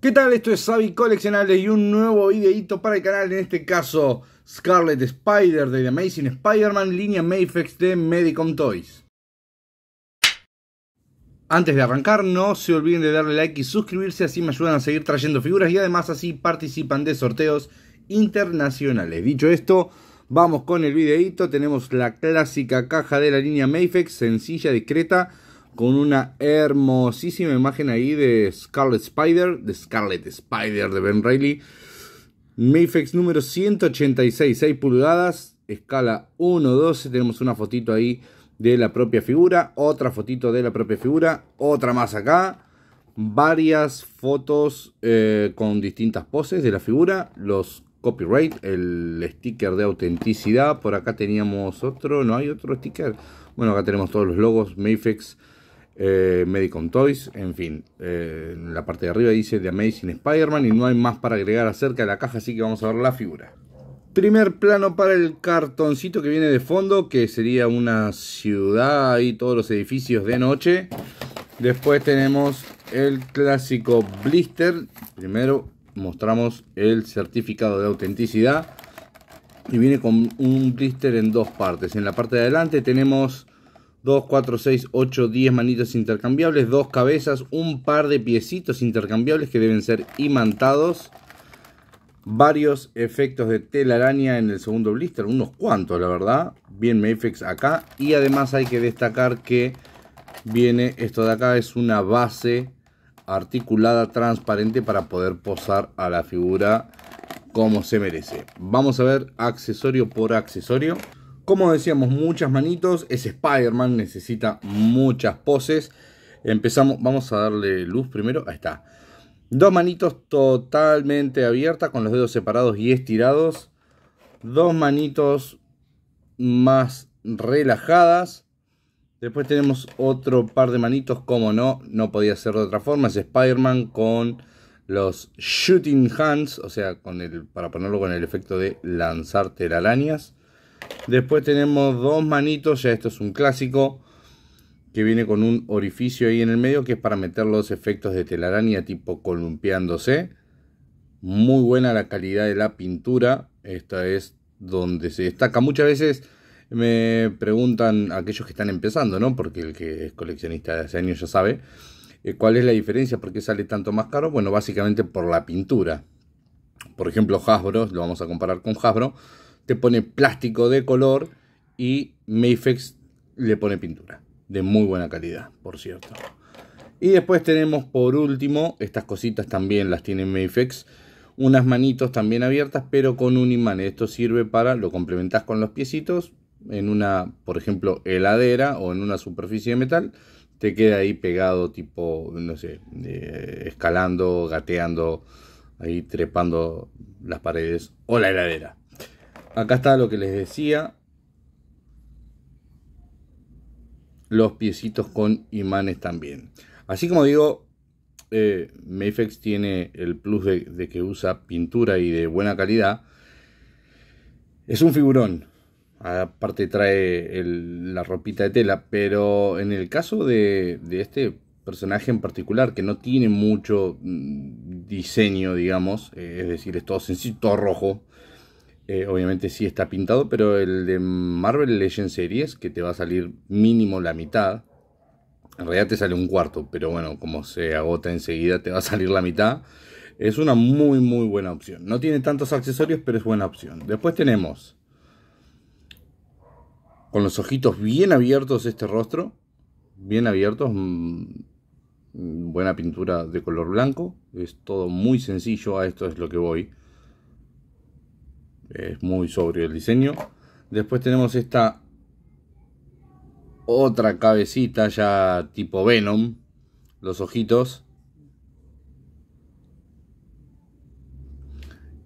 ¿Qué tal? Esto es Sabi Coleccionales y un nuevo videito para el canal, en este caso Scarlet Spider de The Amazing Spider-Man, línea Mayfex de Medicom Toys. Antes de arrancar, no se olviden de darle like y suscribirse, así me ayudan a seguir trayendo figuras y además así participan de sorteos internacionales. Dicho esto, vamos con el videíto, tenemos la clásica caja de la línea Mayfex, sencilla, discreta, con una hermosísima imagen ahí de Scarlet Spider, de Scarlet Spider de Ben Reilly. Mayfex número 186, 6 pulgadas, escala 1-12. Tenemos una fotito ahí de la propia figura, otra fotito de la propia figura, otra más acá. Varias fotos eh, con distintas poses de la figura, los copyright, el sticker de autenticidad. Por acá teníamos otro, no hay otro sticker. Bueno, acá tenemos todos los logos, Mayfex eh, Toys, en fin, eh, en la parte de arriba dice The Amazing Spider-Man y no hay más para agregar acerca de la caja, así que vamos a ver la figura. Primer plano para el cartoncito que viene de fondo, que sería una ciudad y todos los edificios de noche. Después tenemos el clásico blister. Primero mostramos el certificado de autenticidad. Y viene con un blister en dos partes. En la parte de adelante tenemos 2, 4, 6, 8, 10 manitos intercambiables, dos cabezas, un par de piecitos intercambiables que deben ser imantados. Varios efectos de telaraña en el segundo blister, unos cuantos la verdad. Bien Mafex acá. Y además hay que destacar que viene esto de acá, es una base articulada transparente para poder posar a la figura como se merece. Vamos a ver accesorio por accesorio. Como decíamos, muchas manitos. Es Spider-Man, necesita muchas poses. Empezamos, vamos a darle luz primero. Ahí está. Dos manitos totalmente abiertas con los dedos separados y estirados. Dos manitos más relajadas. Después tenemos otro par de manitos, como no, no podía ser de otra forma. Es Spider-Man con los shooting hands, o sea, con para ponerlo con el efecto de lanzar telarañas. Después tenemos dos manitos, ya esto es un clásico, que viene con un orificio ahí en el medio que es para meter los efectos de telaraña tipo columpiándose. Muy buena la calidad de la pintura, esta es donde se destaca. Muchas veces me preguntan aquellos que están empezando, ¿no? Porque el que es coleccionista de hace años ya sabe eh, cuál es la diferencia, por qué sale tanto más caro. Bueno, básicamente por la pintura. Por ejemplo, Hasbro, lo vamos a comparar con Hasbro te pone plástico de color y Mayfex le pone pintura. De muy buena calidad, por cierto. Y después tenemos por último, estas cositas también las tiene Mayfex, unas manitos también abiertas, pero con un imán. Esto sirve para, lo complementas con los piecitos en una, por ejemplo, heladera o en una superficie de metal. Te queda ahí pegado, tipo, no sé, escalando, gateando, ahí trepando las paredes o la heladera acá está lo que les decía. Los piecitos con imanes también. Así como digo, eh, tiene el plus de, que usa pintura y de buena calidad. Es un figurón. Aparte trae la ropita de tela. Pero en el caso de, este personaje en particular, que no tiene mucho mm, diseño, digamos. Eh, es decir, es todo sencillo, todo rojo. Eh, obviamente sí está pintado, pero el de Marvel Legends Series, que te va a salir mínimo la mitad. En realidad te sale un cuarto, pero bueno, como se agota enseguida, te va a salir la mitad. Es una muy, muy buena opción. No tiene tantos accesorios, pero es buena opción. Después tenemos con los ojitos bien abiertos este rostro. Bien abiertos. Mm, buena pintura de color blanco. Es todo muy sencillo. A esto es lo que voy. Es muy sobrio el diseño. Después tenemos esta otra cabecita ya tipo Venom. Los ojitos.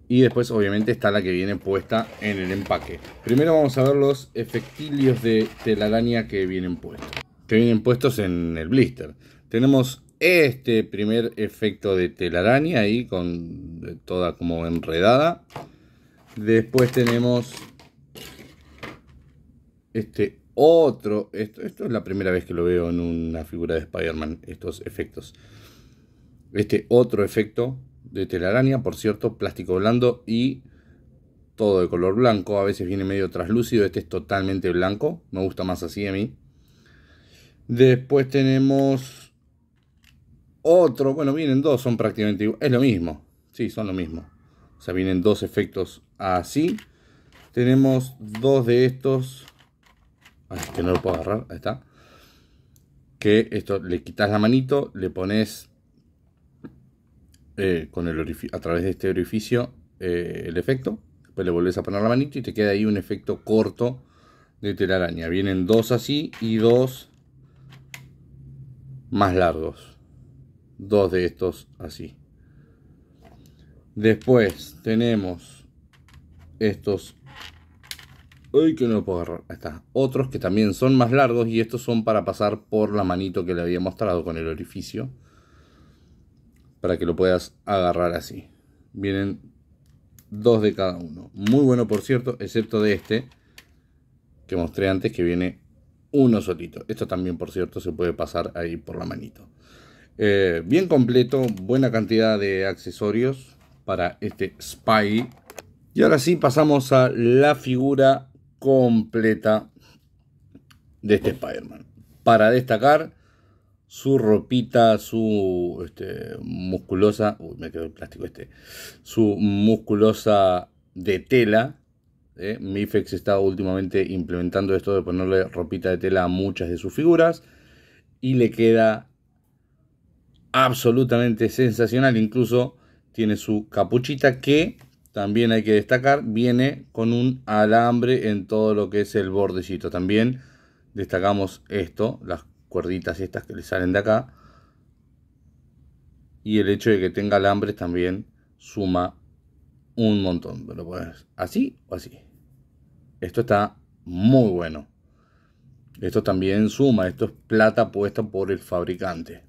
Y después obviamente está la que viene puesta en el empaque. Primero vamos a ver los efectilios de telaraña que vienen puestos. Que vienen puestos en el blister. Tenemos este primer efecto de telaraña ahí con toda como enredada. Después tenemos este otro. Esto, es la primera vez que lo veo en una figura de Spider-Man, estos efectos. Este otro efecto de telaraña, por cierto, plástico blando y todo de color blanco. A veces viene medio traslúcido, este es totalmente blanco. Me gusta más así a mí. Después tenemos otro, bueno, vienen dos, son prácticamente iguales, Es lo mismo, sí, son lo mismo. O sea, vienen dos efectos así. Tenemos dos de estos. que no lo puedo agarrar. Ahí está. Que esto le quitas la manito, le pones eh, con el a través de este orificio eh, el efecto. Después le volvés a poner la manito y te queda ahí un efecto corto de telaraña. Vienen dos así y dos más largos. Dos de estos así. Después tenemos estos. Ay, que no puedo agarrar. Otros que también son más largos y estos son para pasar por la manito que le había mostrado con el orificio. Para que lo puedas agarrar así. Vienen dos de cada uno. Muy bueno, por cierto, excepto de este que mostré antes que viene uno solito. Esto también, por cierto, se puede pasar ahí por la manito. Eh, bien completo, buena cantidad de accesorios para este Spy y ahora sí pasamos a la figura completa de este Spider-Man. Para destacar su ropita, su este, musculosa, uy, me quedó el plástico este, su musculosa de tela. ¿eh? Mifex está últimamente implementando esto de ponerle ropita de tela a muchas de sus figuras y le queda absolutamente sensacional. Incluso tiene su capuchita que también hay que destacar, viene con un alambre en todo lo que es el bordecito. También destacamos esto, las cuerditas estas que le salen de acá. Y el hecho de que tenga alambre también suma un montón. Lo puedes así o así. Esto está muy bueno. Esto también suma, esto es plata puesta por el fabricante.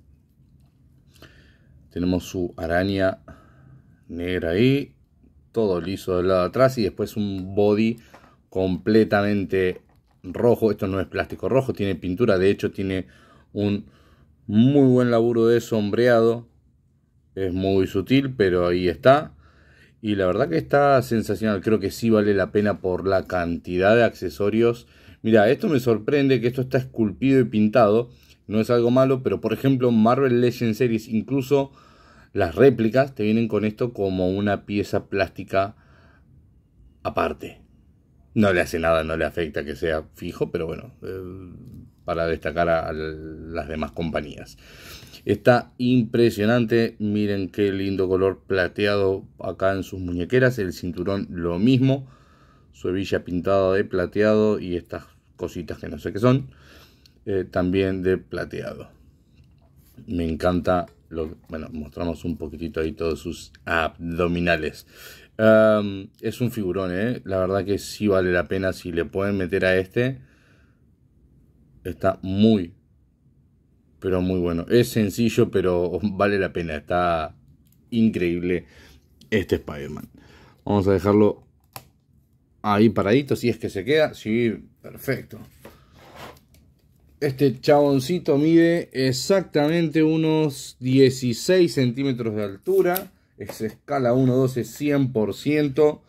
Tenemos su araña negra ahí todo liso del lado de atrás y después un body completamente rojo. Esto no es plástico rojo, tiene pintura, de hecho tiene un muy buen laburo de sombreado. Es muy sutil, pero ahí está. Y la verdad que está sensacional, creo que sí vale la pena por la cantidad de accesorios. Mira, esto me sorprende que esto está esculpido y pintado. No es algo malo, pero por ejemplo Marvel Legends Series incluso las réplicas te vienen con esto como una pieza plástica aparte. No le hace nada, no le afecta que sea fijo, pero bueno, eh, para destacar a, las demás compañías. Está impresionante, miren qué lindo color plateado acá en sus muñequeras, el cinturón lo mismo, su hebilla pintada de plateado y estas cositas que no sé qué son, eh, también de plateado. Me encanta bueno, mostramos un poquitito ahí todos sus abdominales. es un figurón, ¿eh? La verdad que sí vale la pena si le pueden meter a este. Está muy, pero muy bueno. Es sencillo, pero vale la pena. Está increíble este Spider-Man. Vamos a dejarlo ahí paradito, si es que se queda. Sí, perfecto. Este chaboncito mide exactamente unos 16 centímetros de altura. Es escala 1.12 100%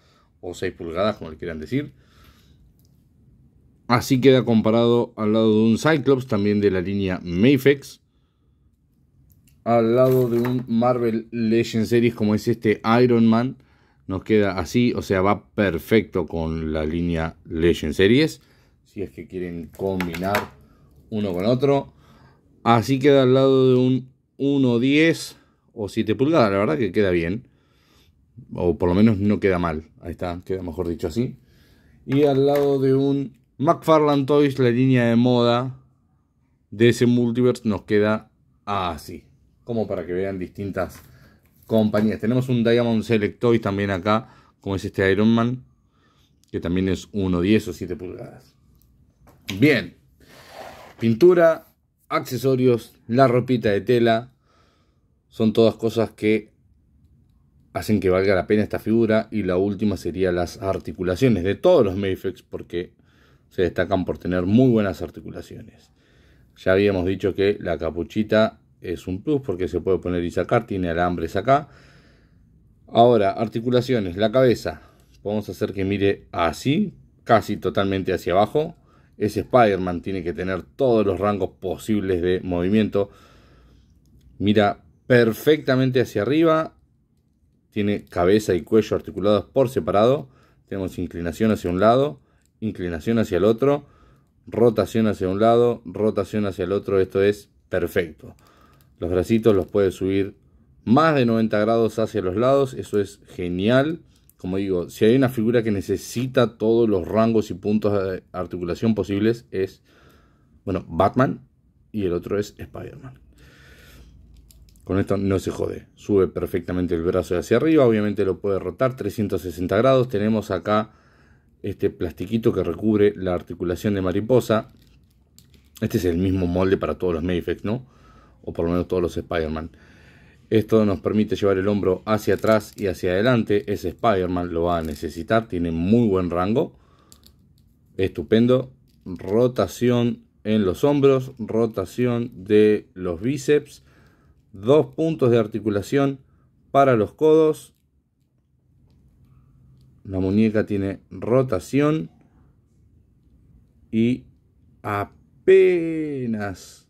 o 6 pulgadas, como le quieran decir. Así queda comparado al lado de un Cyclops, también de la línea Mayfex. Al lado de un Marvel Legends Series como es este Iron Man. Nos queda así, o sea, va perfecto con la línea Legends Series. Si es que quieren combinar uno con otro. Así queda al lado de un 1.10 o 7 pulgadas, la verdad que queda bien. O por lo menos no queda mal. Ahí está, queda mejor dicho así. Y al lado de un McFarlane Toys, la línea de moda de ese multiverse nos queda así. Como para que vean distintas compañías. Tenemos un Diamond Select Toys también acá, como es este Iron Man, que también es 1.10 o 7 pulgadas. Bien. Pintura, accesorios, la ropita de tela, son todas cosas que hacen que valga la pena esta figura. Y la última sería las articulaciones de todos los Mayfex, porque se destacan por tener muy buenas articulaciones. Ya habíamos dicho que la capuchita es un plus porque se puede poner y sacar, tiene alambres acá. Ahora, articulaciones, la cabeza. Podemos hacer que mire así, casi totalmente hacia abajo ese Spider-Man, tiene que tener todos los rangos posibles de movimiento. Mira perfectamente hacia arriba, tiene cabeza y cuello articulados por separado, tenemos inclinación hacia un lado, inclinación hacia el otro, rotación hacia un lado, rotación hacia el otro, esto es perfecto. Los bracitos los puede subir más de 90 grados hacia los lados, eso es genial como digo, si hay una figura que necesita todos los rangos y puntos de articulación posibles, es, bueno, Batman y el otro es Spider-Man. Con esto no se jode, sube perfectamente el brazo hacia arriba, obviamente lo puede rotar 360 grados. Tenemos acá este plastiquito que recubre la articulación de mariposa. Este es el mismo molde para todos los Mayfex, ¿no? O por lo menos todos los Spider-Man. Esto nos permite llevar el hombro hacia atrás y hacia adelante. Ese Spider-Man lo va a necesitar. Tiene muy buen rango. Estupendo. Rotación en los hombros. Rotación de los bíceps. Dos puntos de articulación para los codos. La muñeca tiene rotación. Y apenas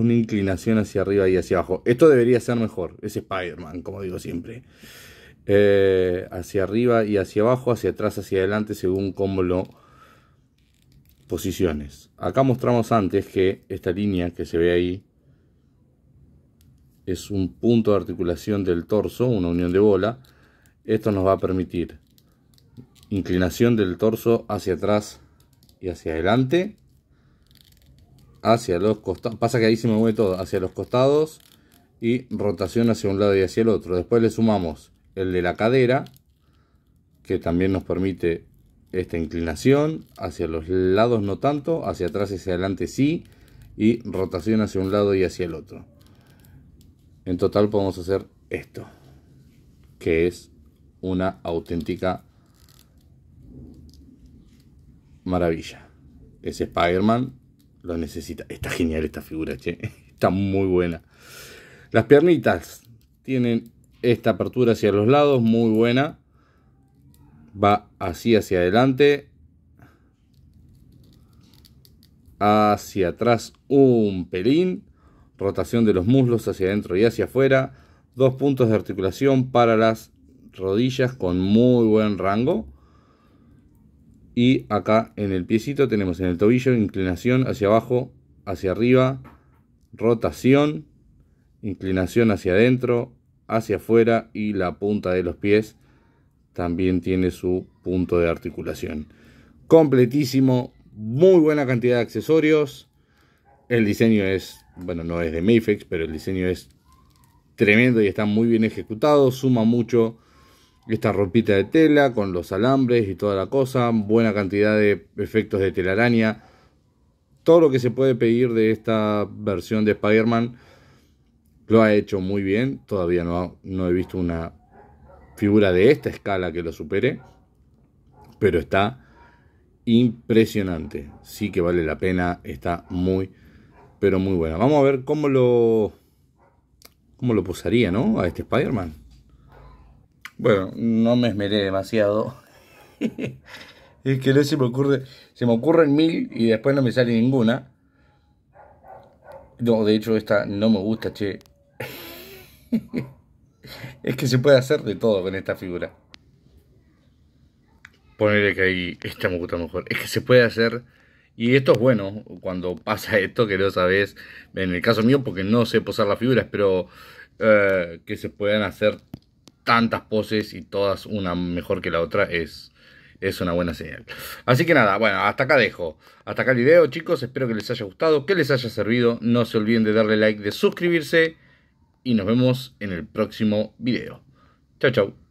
una inclinación hacia arriba y hacia abajo. Esto debería ser mejor, es Spider-Man, como digo siempre. Eh, hacia arriba y hacia abajo, hacia atrás, hacia adelante, según cómo lo posiciones. Acá mostramos antes que esta línea que se ve ahí es un punto de articulación del torso, una unión de bola. Esto nos va a permitir inclinación del torso hacia atrás y hacia adelante hacia los costados. Pasa que ahí se mueve todo, hacia los costados y rotación hacia un lado y hacia el otro. Después le sumamos el de la cadera, que también nos permite esta inclinación. Hacia los lados no tanto, hacia atrás y hacia adelante sí. Y rotación hacia un lado y hacia el otro. En total podemos hacer esto, que es una auténtica maravilla. Es Spider-Man lo necesita. Está genial esta figura, che. Está muy buena. Las piernitas tienen esta apertura hacia los lados, muy buena. Va así hacia adelante. Hacia atrás un pelín. Rotación de los muslos hacia adentro y hacia afuera. Dos puntos de articulación para las rodillas con muy buen rango. Y acá en el piecito tenemos en el tobillo inclinación hacia abajo, hacia arriba, rotación, inclinación hacia adentro, hacia afuera y la punta de los pies también tiene su punto de articulación. Completísimo, muy buena cantidad de accesorios. El diseño es, bueno, no es de Mayfix, pero el diseño es tremendo y está muy bien ejecutado, suma mucho esta ropita de tela con los alambres y toda la cosa, buena cantidad de efectos de telaraña, todo lo que se puede pedir de esta versión de Spider-Man lo ha hecho muy bien, todavía no, no he visto una figura de esta escala que lo supere, pero está impresionante, sí que vale la pena, está muy, pero muy buena. Vamos a ver cómo lo, cómo lo posaría, ¿no? A este Spider-Man. Bueno, no me esmeré demasiado. es que no se me ocurre. Se me ocurren mil y después no me sale ninguna. No, de hecho, esta no me gusta, che. es que se puede hacer de todo con esta figura. Ponerle que ahí. Esta me gusta mejor. Es que se puede hacer. Y esto es bueno cuando pasa esto, que lo sabes, en el caso mío, porque no sé posar las figuras, pero eh, que se puedan hacer tantas poses y todas una mejor que la otra es, es una buena señal. Así que nada, bueno, hasta acá dejo. Hasta acá el video, chicos. Espero que les haya gustado, que les haya servido. No se olviden de darle like, de suscribirse. Y nos vemos en el próximo video. chao chau.